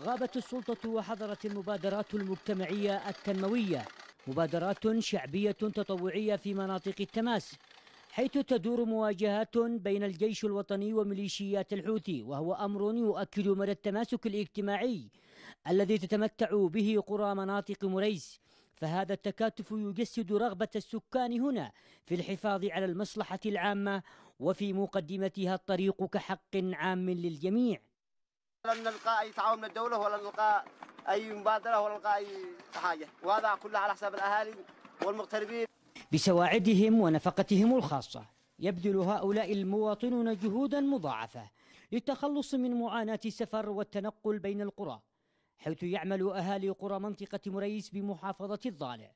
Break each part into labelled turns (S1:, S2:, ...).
S1: غابت السلطة وحضرت المبادرات المجتمعية التنموية مبادرات شعبية تطوعية في مناطق التماس حيث تدور مواجهات بين الجيش الوطني وميليشيات الحوثي وهو أمر يؤكد مدى التماسك الاجتماعي الذي تتمتع به قرى مناطق مريس فهذا التكاتف يجسد رغبة السكان هنا في الحفاظ على المصلحة العامة وفي مقدمتها الطريق كحق عام للجميع
S2: لن نلقى اي تعاون من الدوله ولا نلقى اي مبادره ولا نلقى اي حاجه وهذا كله
S1: على حساب الاهالي والمغتربين بسواعدهم ونفقتهم الخاصه يبذل هؤلاء المواطنون جهودا مضاعفه للتخلص من معاناه السفر والتنقل بين القرى حيث يعمل اهالي قرى منطقه مريس بمحافظه الضالع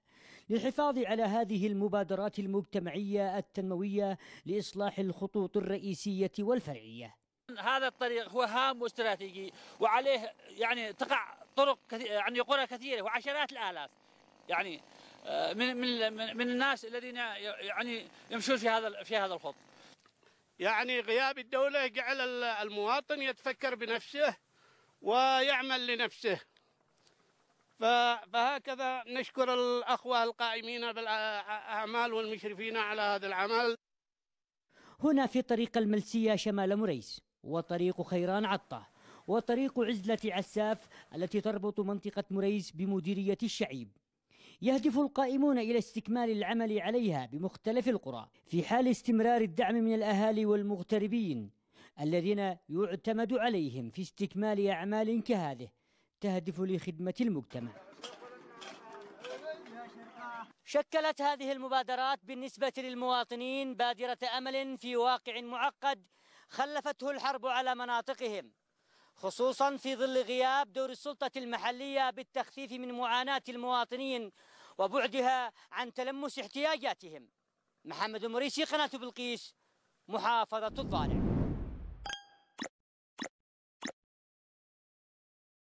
S1: للحفاظ على هذه المبادرات المجتمعيه التنمويه لاصلاح الخطوط الرئيسيه والفرعيه
S3: هذا الطريق هو هام واستراتيجي وعليه يعني تقع طرق كثير يعني قرى كثيره وعشرات الالاف يعني آه، من من من الناس الذين يعني يمشون في هذا في هذا الخط.
S2: يعني غياب الدوله جعل المواطن يتفكر بنفسه ويعمل لنفسه. فهكذا نشكر الاخوه القائمين بالاعمال والمشرفين على هذا العمل.
S1: هنا في طريق الملسيه شمال مريس. وطريق خيران عطه وطريق عزلة عساف التي تربط منطقة مريس بمديرية الشعيب يهدف القائمون إلى استكمال العمل عليها بمختلف القرى في حال استمرار الدعم من الأهالي والمغتربين الذين يعتمد عليهم في استكمال أعمال كهذه تهدف لخدمة المجتمع شكلت هذه المبادرات بالنسبة للمواطنين بادرة أمل في واقع معقد خلفته الحرب على مناطقهم خصوصا في ظل غياب دور السلطة المحلية بالتخفيف من معاناة المواطنين وبعدها عن تلمس احتياجاتهم محمد المريسي قناة بلقيس محافظة الضالع